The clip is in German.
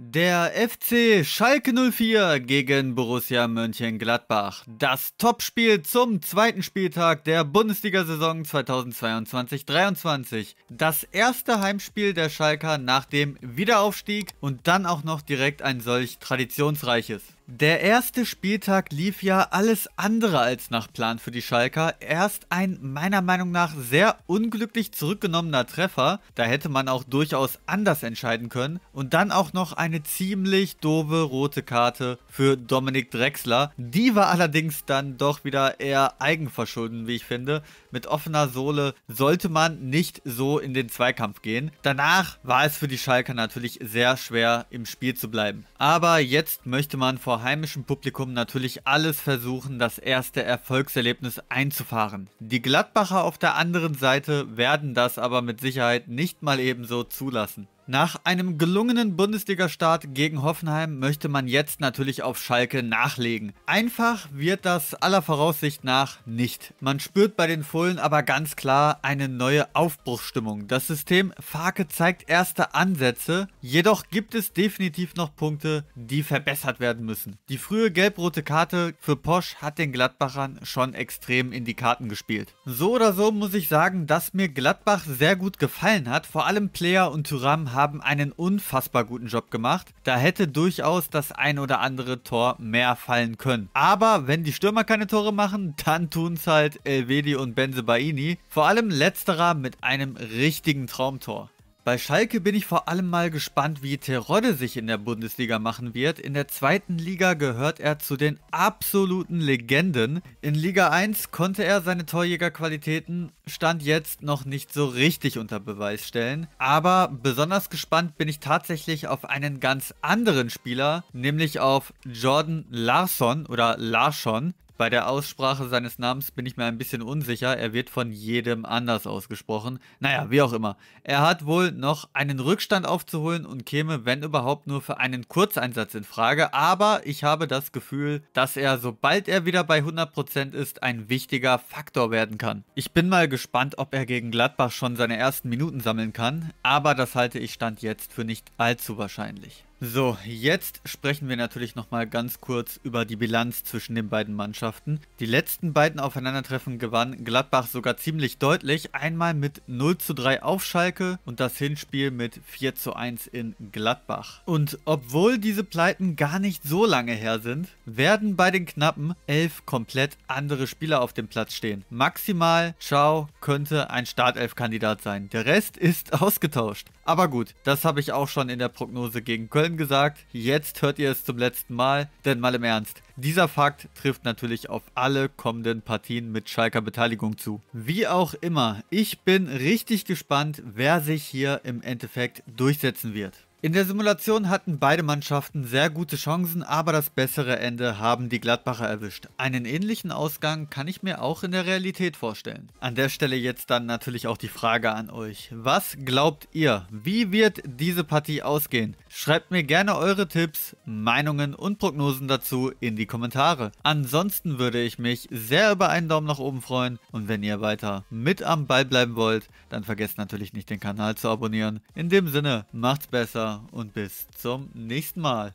Der FC Schalke 04 gegen Borussia Mönchengladbach. Das Topspiel zum zweiten Spieltag der Bundesliga-Saison 2022-23. Das erste Heimspiel der Schalker nach dem Wiederaufstieg und dann auch noch direkt ein solch traditionsreiches. Der erste Spieltag lief ja alles andere als nach Plan für die Schalker. Erst ein meiner Meinung nach sehr unglücklich zurückgenommener Treffer, da hätte man auch durchaus anders entscheiden können. Und dann auch noch eine ziemlich doofe rote Karte für Dominik Drexler. Die war allerdings dann doch wieder eher eigenverschulden, wie ich finde. Mit offener Sohle sollte man nicht so in den Zweikampf gehen. Danach war es für die Schalker natürlich sehr schwer im Spiel zu bleiben. Aber jetzt möchte man vor vor heimischem Publikum natürlich alles versuchen, das erste Erfolgserlebnis einzufahren. Die Gladbacher auf der anderen Seite werden das aber mit Sicherheit nicht mal ebenso zulassen. Nach einem gelungenen Bundesliga-Start gegen Hoffenheim möchte man jetzt natürlich auf Schalke nachlegen. Einfach wird das aller Voraussicht nach nicht. Man spürt bei den Fohlen aber ganz klar eine neue Aufbruchsstimmung. Das System Farke zeigt erste Ansätze, jedoch gibt es definitiv noch Punkte, die verbessert werden müssen. Die frühe gelb-rote Karte für Posch hat den Gladbachern schon extrem in die Karten gespielt. So oder so muss ich sagen, dass mir Gladbach sehr gut gefallen hat, vor allem Player und Thuram haben haben einen unfassbar guten Job gemacht. Da hätte durchaus das ein oder andere Tor mehr fallen können. Aber wenn die Stürmer keine Tore machen, dann tun es halt Elvedi und Benze Baini. Vor allem letzterer mit einem richtigen Traumtor. Bei Schalke bin ich vor allem mal gespannt, wie Terodde sich in der Bundesliga machen wird. In der zweiten Liga gehört er zu den absoluten Legenden. In Liga 1 konnte er seine Torjägerqualitäten Stand jetzt noch nicht so richtig unter Beweis stellen. Aber besonders gespannt bin ich tatsächlich auf einen ganz anderen Spieler, nämlich auf Jordan Larsson oder Larsson. Bei der Aussprache seines Namens bin ich mir ein bisschen unsicher. Er wird von jedem anders ausgesprochen. Naja, wie auch immer. Er hat wohl noch einen Rückstand aufzuholen und käme, wenn überhaupt, nur für einen Kurzeinsatz in Frage. Aber ich habe das Gefühl, dass er, sobald er wieder bei 100% ist, ein wichtiger Faktor werden kann. Ich bin mal gespannt, ob er gegen Gladbach schon seine ersten Minuten sammeln kann. Aber das halte ich Stand jetzt für nicht allzu wahrscheinlich. So, jetzt sprechen wir natürlich nochmal ganz kurz über die Bilanz zwischen den beiden Mannschaften. Die letzten beiden Aufeinandertreffen gewann Gladbach sogar ziemlich deutlich. Einmal mit 0 zu 3 auf Schalke und das Hinspiel mit 4 zu 1 in Gladbach. Und obwohl diese Pleiten gar nicht so lange her sind, werden bei den Knappen elf komplett andere Spieler auf dem Platz stehen. Maximal Ciao könnte ein Startelf-Kandidat sein. Der Rest ist ausgetauscht. Aber gut, das habe ich auch schon in der Prognose gegen Köln vorhin gesagt, jetzt hört ihr es zum letzten Mal, denn mal im Ernst, dieser Fakt trifft natürlich auf alle kommenden Partien mit Schalker Beteiligung zu. Wie auch immer, ich bin richtig gespannt, wer sich hier im Endeffekt durchsetzen wird. In der Simulation hatten beide Mannschaften sehr gute Chancen, aber das bessere Ende haben die Gladbacher erwischt. Einen ähnlichen Ausgang kann ich mir auch in der Realität vorstellen. An der Stelle jetzt dann natürlich auch die Frage an euch. Was glaubt ihr? Wie wird diese Partie ausgehen? Schreibt mir gerne eure Tipps, Meinungen und Prognosen dazu in die Kommentare. Ansonsten würde ich mich sehr über einen Daumen nach oben freuen und wenn ihr weiter mit am Ball bleiben wollt, dann vergesst natürlich nicht den Kanal zu abonnieren. In dem Sinne, macht's besser und bis zum nächsten Mal.